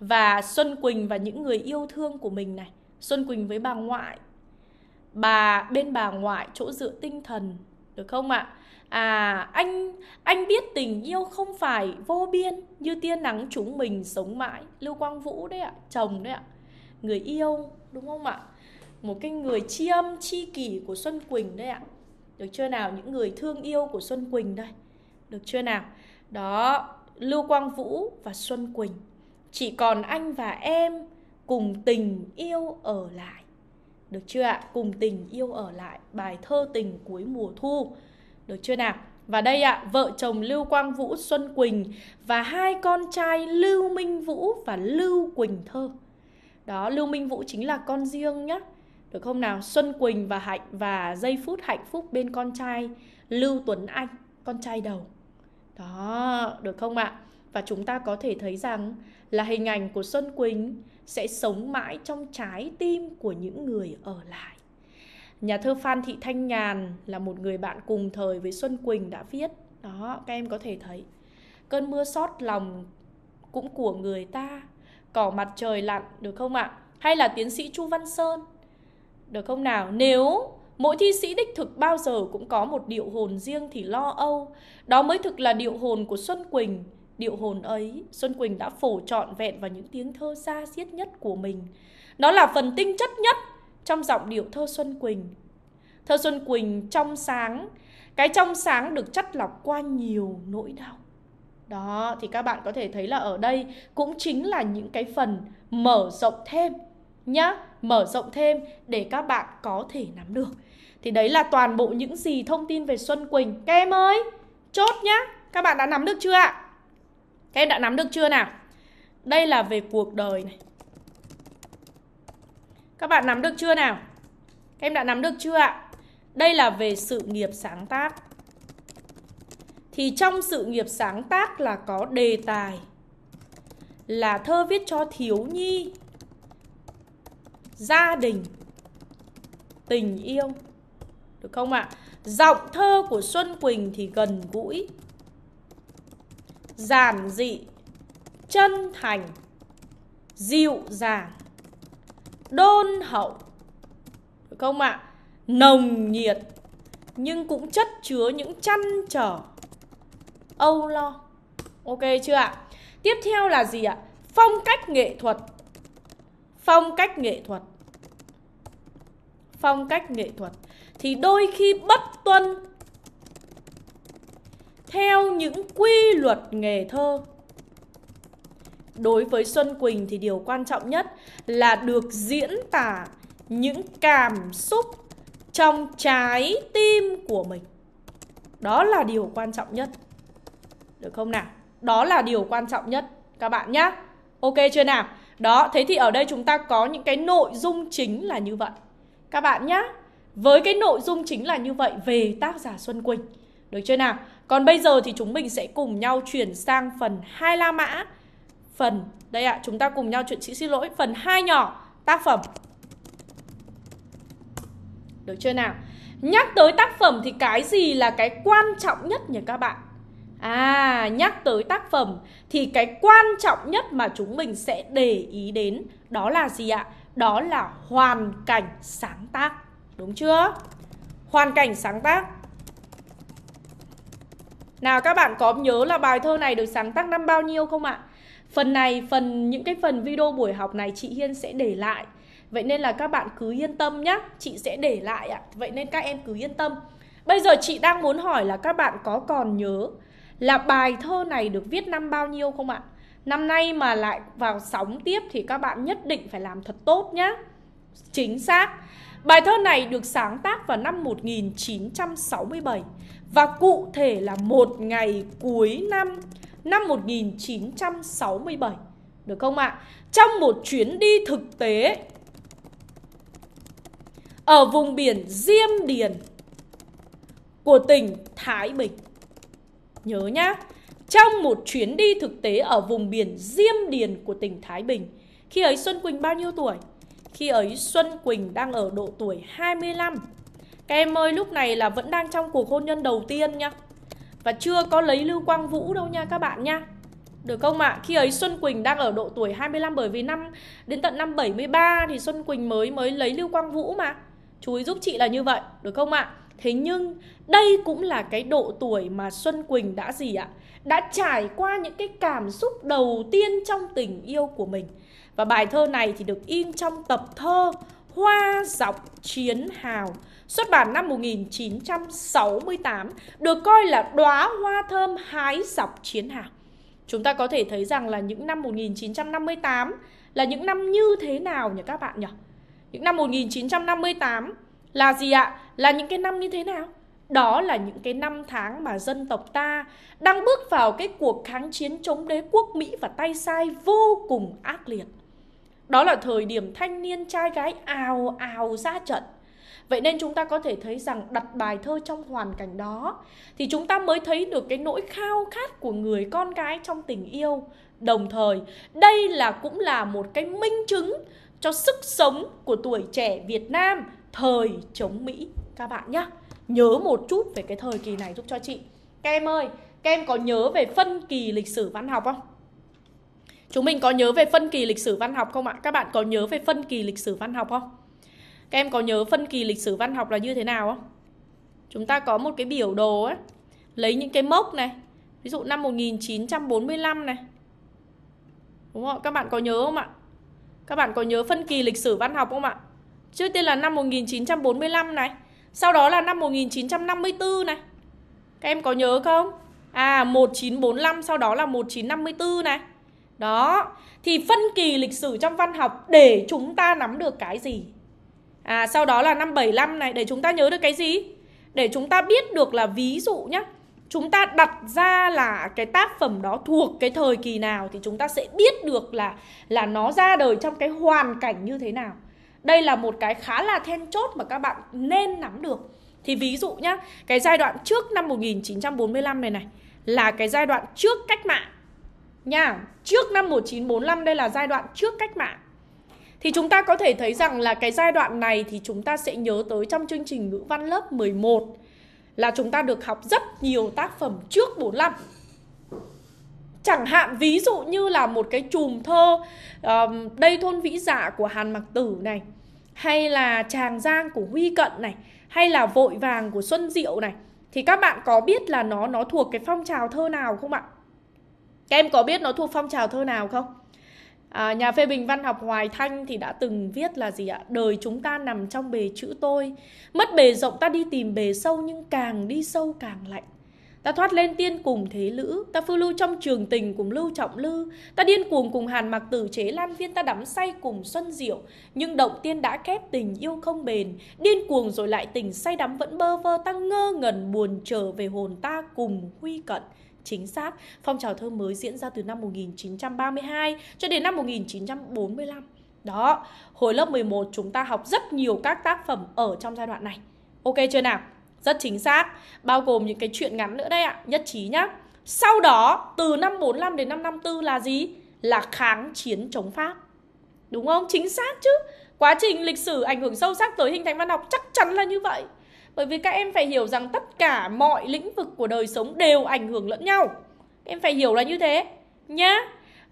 Và Xuân Quỳnh và những người yêu thương của mình này, Xuân Quỳnh với bà ngoại, bà bên bà ngoại chỗ dựa tinh thần, được không ạ? à anh anh biết tình yêu không phải vô biên như tia nắng chúng mình sống mãi lưu quang vũ đấy ạ chồng đấy ạ người yêu đúng không ạ một cái người chi âm chi kỷ của xuân quỳnh đấy ạ được chưa nào những người thương yêu của xuân quỳnh đây được chưa nào đó lưu quang vũ và xuân quỳnh chỉ còn anh và em cùng tình yêu ở lại được chưa ạ cùng tình yêu ở lại bài thơ tình cuối mùa thu được chưa nào? Và đây ạ, à, vợ chồng Lưu Quang Vũ Xuân Quỳnh và hai con trai Lưu Minh Vũ và Lưu Quỳnh Thơ. Đó, Lưu Minh Vũ chính là con riêng nhá. Được không nào? Xuân Quỳnh và Hạnh và giây phút hạnh phúc bên con trai Lưu Tuấn Anh, con trai đầu. Đó, được không ạ? À? Và chúng ta có thể thấy rằng là hình ảnh của Xuân Quỳnh sẽ sống mãi trong trái tim của những người ở lại nhà thơ Phan Thị Thanh Nhàn là một người bạn cùng thời với Xuân Quỳnh đã viết đó các em có thể thấy cơn mưa xót lòng cũng của người ta cỏ mặt trời lặn được không ạ hay là tiến sĩ Chu Văn Sơn được không nào nếu mỗi thi sĩ đích thực bao giờ cũng có một điệu hồn riêng thì lo âu đó mới thực là điệu hồn của Xuân Quỳnh điệu hồn ấy Xuân Quỳnh đã phổ trọn vẹn vào những tiếng thơ xa xiết nhất của mình nó là phần tinh chất nhất trong giọng điệu thơ Xuân Quỳnh. Thơ Xuân Quỳnh trong sáng, cái trong sáng được chất lọc qua nhiều nỗi đau. Đó, thì các bạn có thể thấy là ở đây cũng chính là những cái phần mở rộng thêm nhá, mở rộng thêm để các bạn có thể nắm được. Thì đấy là toàn bộ những gì thông tin về Xuân Quỳnh. Các em ơi, chốt nhá, các bạn đã nắm được chưa ạ? Các em đã nắm được chưa nào? Đây là về cuộc đời này các bạn nắm được chưa nào? Các em đã nắm được chưa ạ? Đây là về sự nghiệp sáng tác. Thì trong sự nghiệp sáng tác là có đề tài là thơ viết cho thiếu nhi, gia đình, tình yêu. Được không ạ? Giọng thơ của Xuân Quỳnh thì gần gũi, giản dị, chân thành, dịu dàng đôn hậu được không ạ à? nồng nhiệt nhưng cũng chất chứa những chăn trở âu lo ok chưa ạ à? tiếp theo là gì ạ à? phong cách nghệ thuật phong cách nghệ thuật phong cách nghệ thuật thì đôi khi bất tuân theo những quy luật nghề thơ đối với Xuân Quỳnh thì điều quan trọng nhất là được diễn tả những cảm xúc trong trái tim của mình. Đó là điều quan trọng nhất. Được không nào? Đó là điều quan trọng nhất các bạn nhé. Ok chưa nào? Đó, thế thì ở đây chúng ta có những cái nội dung chính là như vậy. Các bạn nhé. Với cái nội dung chính là như vậy về tác giả Xuân Quỳnh. Được chưa nào? Còn bây giờ thì chúng mình sẽ cùng nhau chuyển sang phần hai la mã phần đây ạ, à, chúng ta cùng nhau chuyện sĩ xin lỗi phần hai nhỏ tác phẩm. Được chưa nào? Nhắc tới tác phẩm thì cái gì là cái quan trọng nhất nhỉ các bạn? À, nhắc tới tác phẩm thì cái quan trọng nhất mà chúng mình sẽ để ý đến đó là gì ạ? Đó là hoàn cảnh sáng tác. Đúng chưa? Hoàn cảnh sáng tác. Nào các bạn có nhớ là bài thơ này được sáng tác năm bao nhiêu không ạ? phần này phần những cái phần video buổi học này chị Hiên sẽ để lại vậy nên là các bạn cứ yên tâm nhé chị sẽ để lại ạ vậy nên các em cứ yên tâm bây giờ chị đang muốn hỏi là các bạn có còn nhớ là bài thơ này được viết năm bao nhiêu không ạ năm nay mà lại vào sóng tiếp thì các bạn nhất định phải làm thật tốt nhé chính xác Bài thơ này được sáng tác vào năm 1967 và cụ thể là một ngày cuối năm năm 1967 được không ạ? Trong một chuyến đi thực tế ở vùng biển Diêm Điền của tỉnh Thái Bình. Nhớ nhá, trong một chuyến đi thực tế ở vùng biển Diêm Điền của tỉnh Thái Bình, khi ấy Xuân Quỳnh bao nhiêu tuổi? Khi ấy Xuân Quỳnh đang ở độ tuổi 25. Các em ơi, lúc này là vẫn đang trong cuộc hôn nhân đầu tiên nhá và chưa có lấy Lưu Quang Vũ đâu nha các bạn nha. Được không ạ? À? Khi ấy Xuân Quỳnh đang ở độ tuổi 25 bởi vì năm đến tận năm 73 thì Xuân Quỳnh mới mới lấy Lưu Quang Vũ mà. Chú ý giúp chị là như vậy, được không ạ? À? Thế nhưng đây cũng là cái độ tuổi mà Xuân Quỳnh đã gì ạ? Đã trải qua những cái cảm xúc đầu tiên trong tình yêu của mình. Và bài thơ này thì được in trong tập thơ Hoa dọc chiến hào xuất bản năm 1968 được coi là đóa hoa thơm hái dọc chiến hào. Chúng ta có thể thấy rằng là những năm 1958 là những năm như thế nào nhỉ các bạn nhỉ? Những năm 1958 là gì ạ? Là những cái năm như thế nào? Đó là những cái năm tháng mà dân tộc ta đang bước vào cái cuộc kháng chiến chống đế quốc Mỹ và tay sai vô cùng ác liệt. Đó là thời điểm thanh niên trai gái ào ào ra trận. Vậy nên chúng ta có thể thấy rằng đặt bài thơ trong hoàn cảnh đó thì chúng ta mới thấy được cái nỗi khao khát của người con gái trong tình yêu. Đồng thời, đây là cũng là một cái minh chứng cho sức sống của tuổi trẻ Việt Nam thời chống Mỹ các bạn nhé. Nhớ một chút về cái thời kỳ này giúp cho chị. Các em ơi, các em có nhớ về phân kỳ lịch sử văn học không? Chúng mình có nhớ về phân kỳ lịch sử văn học không ạ? Các bạn có nhớ về phân kỳ lịch sử văn học không? Các em có nhớ phân kỳ lịch sử văn học là như thế nào không? Chúng ta có một cái biểu đồ ấy, lấy những cái mốc này, ví dụ năm 1945 này. Đúng không? Các bạn có nhớ không ạ? Các bạn có nhớ phân kỳ lịch sử văn học không ạ? Trước tiên là năm 1945 này, sau đó là năm 1954 này. Các em có nhớ không? À 1945 sau đó là 1954 này đó thì phân kỳ lịch sử trong văn học để chúng ta nắm được cái gì à sau đó là năm 75 này để chúng ta nhớ được cái gì để chúng ta biết được là ví dụ nhé chúng ta đặt ra là cái tác phẩm đó thuộc cái thời kỳ nào thì chúng ta sẽ biết được là là nó ra đời trong cái hoàn cảnh như thế nào đây là một cái khá là then chốt mà các bạn nên nắm được thì ví dụ nhá cái giai đoạn trước năm 1945 này này là cái giai đoạn trước cách mạng nha. Trước năm 1945 đây là giai đoạn trước cách mạng. Thì chúng ta có thể thấy rằng là cái giai đoạn này thì chúng ta sẽ nhớ tới trong chương trình ngữ văn lớp 11 là chúng ta được học rất nhiều tác phẩm trước 45. Chẳng hạn ví dụ như là một cái chùm thơ um, Đây thôn vĩ dạ của Hàn Mặc Tử này Hay là Tràng Giang của Huy Cận này Hay là Vội Vàng của Xuân Diệu này Thì các bạn có biết là nó nó thuộc cái phong trào thơ nào không ạ? Các em có biết nó thuộc phong trào thơ nào không? À, nhà phê bình văn học Hoài Thanh thì đã từng viết là gì ạ? Đời chúng ta nằm trong bề chữ tôi Mất bề rộng ta đi tìm bề sâu nhưng càng đi sâu càng lạnh Ta thoát lên tiên cùng thế lữ Ta phư lưu trong trường tình cùng lưu trọng lư Ta điên cuồng cùng hàn mặc tử chế lan viên Ta đắm say cùng xuân diệu Nhưng động tiên đã kép tình yêu không bền Điên cuồng rồi lại tình say đắm vẫn bơ vơ Ta ngơ ngẩn buồn trở về hồn ta cùng huy cận chính xác. Phong trào thơ mới diễn ra từ năm 1932 cho đến năm 1945. Đó, hồi lớp 11 chúng ta học rất nhiều các tác phẩm ở trong giai đoạn này. Ok chưa nào? Rất chính xác. Bao gồm những cái chuyện ngắn nữa đây ạ, nhất trí nhá. Sau đó, từ năm 45 đến năm 54 là gì? Là kháng chiến chống Pháp. Đúng không? Chính xác chứ. Quá trình lịch sử ảnh hưởng sâu sắc tới hình thành văn học chắc chắn là như vậy. Bởi vì các em phải hiểu rằng tất cả mọi lĩnh vực của đời sống đều ảnh hưởng lẫn nhau. em phải hiểu là như thế nhá.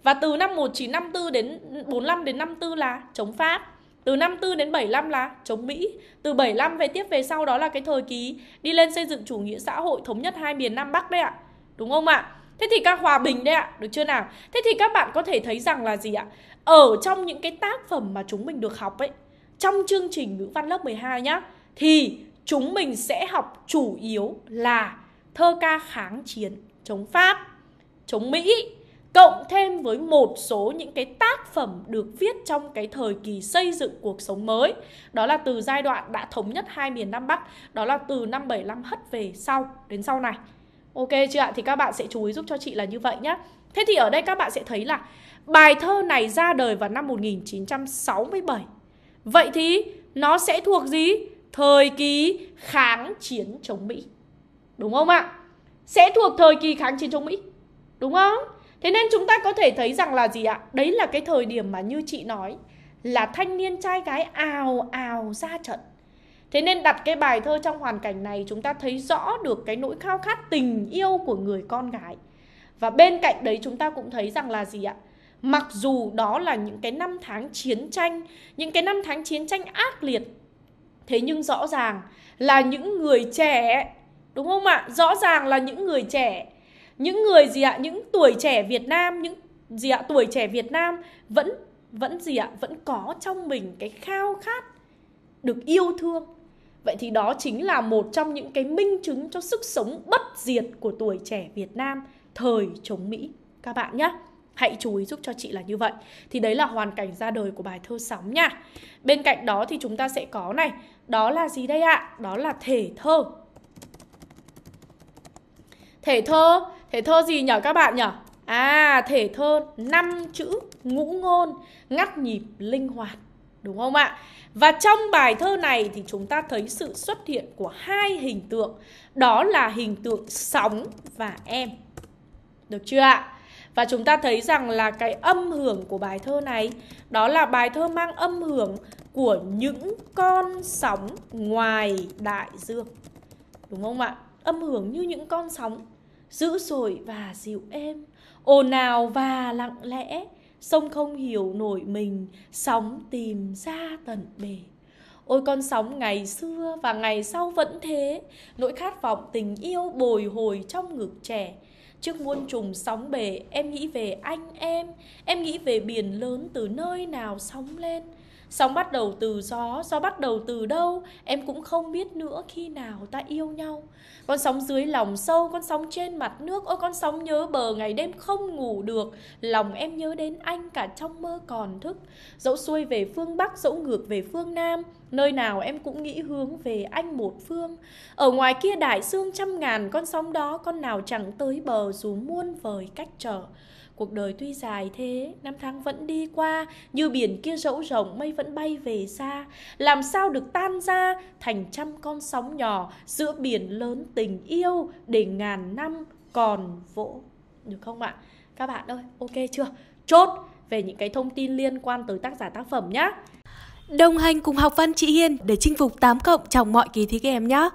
Và từ năm 1954 đến 45 đến 54 là chống Pháp. Từ 54 đến 75 là chống Mỹ. Từ 75 về tiếp về sau đó là cái thời kỳ đi lên xây dựng chủ nghĩa xã hội thống nhất hai miền Nam Bắc đấy ạ. Đúng không ạ? Thế thì các hòa bình đấy ạ, được chưa nào? Thế thì các bạn có thể thấy rằng là gì ạ? Ở trong những cái tác phẩm mà chúng mình được học ấy, trong chương trình ngữ văn lớp 12 nhá, thì chúng mình sẽ học chủ yếu là thơ ca kháng chiến chống Pháp, chống Mỹ cộng thêm với một số những cái tác phẩm được viết trong cái thời kỳ xây dựng cuộc sống mới. Đó là từ giai đoạn đã thống nhất hai miền Nam Bắc, đó là từ năm 75 hất về sau đến sau này. Ok chưa ạ? Thì các bạn sẽ chú ý giúp cho chị là như vậy nhé. Thế thì ở đây các bạn sẽ thấy là bài thơ này ra đời vào năm 1967. Vậy thì nó sẽ thuộc gì? thời kỳ kháng chiến chống Mỹ. Đúng không ạ? Sẽ thuộc thời kỳ kháng chiến chống Mỹ. Đúng không? Thế nên chúng ta có thể thấy rằng là gì ạ? Đấy là cái thời điểm mà như chị nói là thanh niên trai gái ào ào ra trận. Thế nên đặt cái bài thơ trong hoàn cảnh này chúng ta thấy rõ được cái nỗi khao khát tình yêu của người con gái. Và bên cạnh đấy chúng ta cũng thấy rằng là gì ạ? Mặc dù đó là những cái năm tháng chiến tranh, những cái năm tháng chiến tranh ác liệt thế nhưng rõ ràng là những người trẻ đúng không ạ rõ ràng là những người trẻ những người gì ạ những tuổi trẻ Việt Nam những gì ạ tuổi trẻ Việt Nam vẫn vẫn gì ạ vẫn có trong mình cái khao khát được yêu thương vậy thì đó chính là một trong những cái minh chứng cho sức sống bất diệt của tuổi trẻ Việt Nam thời chống Mỹ các bạn nhé hãy chú ý giúp cho chị là như vậy thì đấy là hoàn cảnh ra đời của bài thơ sóng nha bên cạnh đó thì chúng ta sẽ có này đó là gì đây ạ? Đó là thể thơ. Thể thơ, thể thơ gì nhở các bạn nhở? À, thể thơ 5 chữ ngũ ngôn, ngắt nhịp, linh hoạt. Đúng không ạ? Và trong bài thơ này thì chúng ta thấy sự xuất hiện của hai hình tượng. Đó là hình tượng sóng và em. Được chưa ạ? Và chúng ta thấy rằng là cái âm hưởng của bài thơ này Đó là bài thơ mang âm hưởng của những con sóng ngoài đại dương. Đúng không ạ? Âm hưởng như những con sóng, dữ dội và dịu êm, ồn ào và lặng lẽ, sông không hiểu nổi mình, sóng tìm ra tận bể. Ôi con sóng ngày xưa và ngày sau vẫn thế, nỗi khát vọng tình yêu bồi hồi trong ngực trẻ. Trước muôn trùng sóng bể, em nghĩ về anh em, em nghĩ về biển lớn từ nơi nào sóng lên Sóng bắt đầu từ gió, gió bắt đầu từ đâu Em cũng không biết nữa khi nào ta yêu nhau Con sóng dưới lòng sâu, con sóng trên mặt nước Ôi con sóng nhớ bờ ngày đêm không ngủ được Lòng em nhớ đến anh cả trong mơ còn thức Dẫu xuôi về phương Bắc, dẫu ngược về phương Nam Nơi nào em cũng nghĩ hướng về anh một phương Ở ngoài kia đại dương trăm ngàn con sóng đó Con nào chẳng tới bờ dù muôn vời cách trở cuộc đời tuy dài thế năm tháng vẫn đi qua như biển kia dẫu rộng mây vẫn bay về xa làm sao được tan ra thành trăm con sóng nhỏ giữa biển lớn tình yêu để ngàn năm còn vỗ được không ạ các bạn ơi ok chưa chốt về những cái thông tin liên quan tới tác giả tác phẩm nhé đồng hành cùng học văn chị Hiên để chinh phục 8 cộng trong mọi kỳ thi các em nhé